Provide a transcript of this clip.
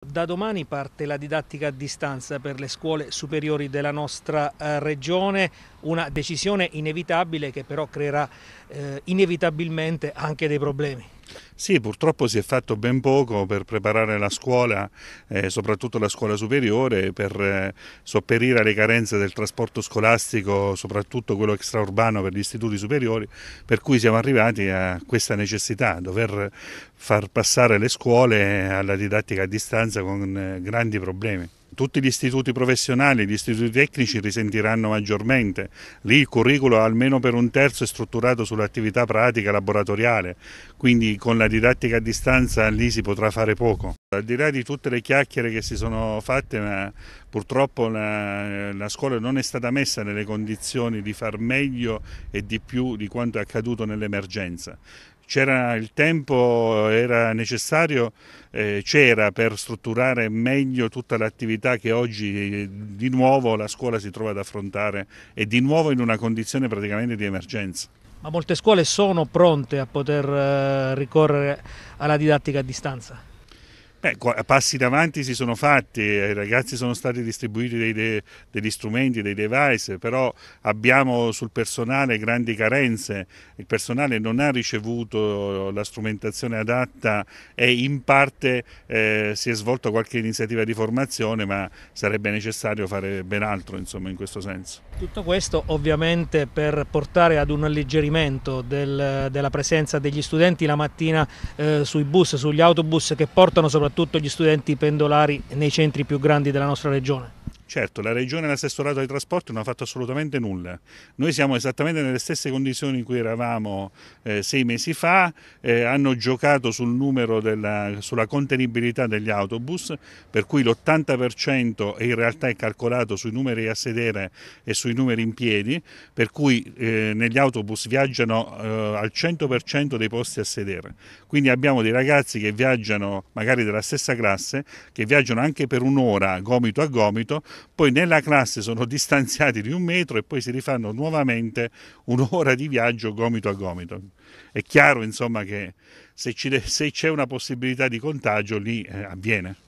Da domani parte la didattica a distanza per le scuole superiori della nostra eh, regione una decisione inevitabile che però creerà eh, inevitabilmente anche dei problemi. Sì, purtroppo si è fatto ben poco per preparare la scuola, eh, soprattutto la scuola superiore, per eh, sopperire alle carenze del trasporto scolastico, soprattutto quello extraurbano per gli istituti superiori, per cui siamo arrivati a questa necessità, dover far passare le scuole alla didattica a distanza con eh, grandi problemi tutti gli istituti professionali, gli istituti tecnici risentiranno maggiormente. Lì il curriculum almeno per un terzo è strutturato sull'attività pratica laboratoriale, quindi con la didattica a distanza lì si potrà fare poco. Al di là di tutte le chiacchiere che si sono fatte, ma purtroppo la, la scuola non è stata messa nelle condizioni di far meglio e di più di quanto è accaduto nell'emergenza c'era il tempo, era necessario, eh, c'era per strutturare meglio tutta l'attività che oggi eh, di nuovo la scuola si trova ad affrontare e di nuovo in una condizione praticamente di emergenza. Ma molte scuole sono pronte a poter eh, ricorrere alla didattica a distanza? Beh, passi davanti si sono fatti, ai eh, ragazzi sono stati distribuiti dei, dei, degli strumenti, dei device, però abbiamo sul personale grandi carenze, il personale non ha ricevuto la strumentazione adatta e in parte eh, si è svolta qualche iniziativa di formazione, ma sarebbe necessario fare ben altro insomma, in questo senso. Tutto questo ovviamente per portare ad un alleggerimento del, della presenza degli studenti la mattina eh, sui bus, sugli autobus che portano soprattutto soprattutto gli studenti pendolari nei centri più grandi della nostra regione? Certo, la Regione e l'assessorato ai trasporti non ha fatto assolutamente nulla. Noi siamo esattamente nelle stesse condizioni in cui eravamo eh, sei mesi fa, eh, hanno giocato sul numero della, sulla contenibilità degli autobus, per cui l'80% in realtà è calcolato sui numeri a sedere e sui numeri in piedi, per cui eh, negli autobus viaggiano eh, al 100% dei posti a sedere. Quindi abbiamo dei ragazzi che viaggiano magari della stessa classe, che viaggiano anche per un'ora gomito a gomito, poi nella classe sono distanziati di un metro e poi si rifanno nuovamente un'ora di viaggio gomito a gomito. È chiaro insomma che se, c'è una possibilità di contagio lì eh, avviene.